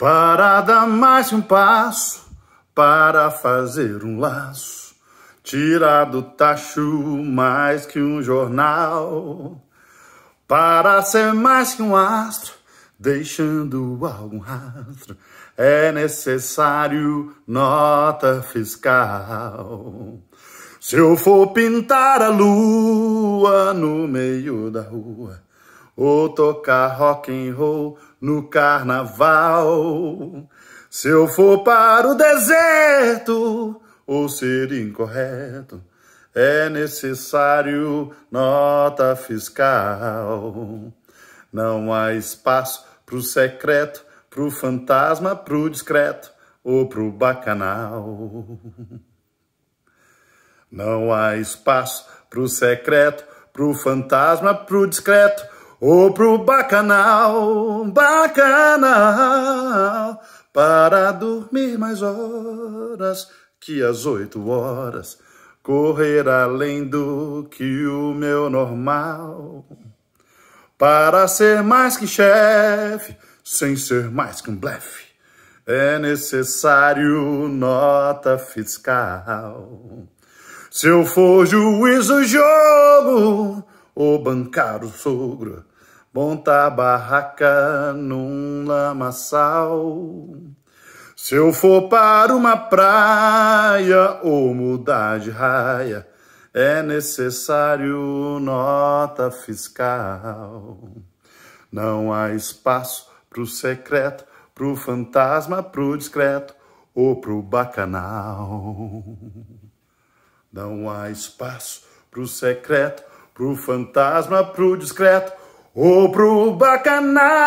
Para dar mais um passo, para fazer um laço, tirar do tacho mais que um jornal. Para ser mais que um astro, deixando algum rastro, é necessário nota fiscal. Se eu for pintar a lua no meio da rua, ou tocar rock and roll no carnaval. Se eu for para o deserto, ou ser incorreto, é necessário nota fiscal. Não há espaço pro secreto, pro fantasma, pro discreto ou pro bacanal. Não há espaço pro secreto, pro fantasma, pro discreto ou pro bacanal, bacanal, para dormir mais horas que as oito horas, correr além do que o meu normal, para ser mais que chefe, sem ser mais que um blefe. É necessário nota fiscal. Se eu for juiz do jogo, ou bancar o sogro, monta a barraca num lamaçal. Se eu for para uma praia ou mudar de raia, é necessário nota fiscal. Não há espaço pro secreto, pro fantasma, pro discreto ou pro bacanal. Não há espaço pro secreto, pro fantasma, pro discreto o pro bacanal.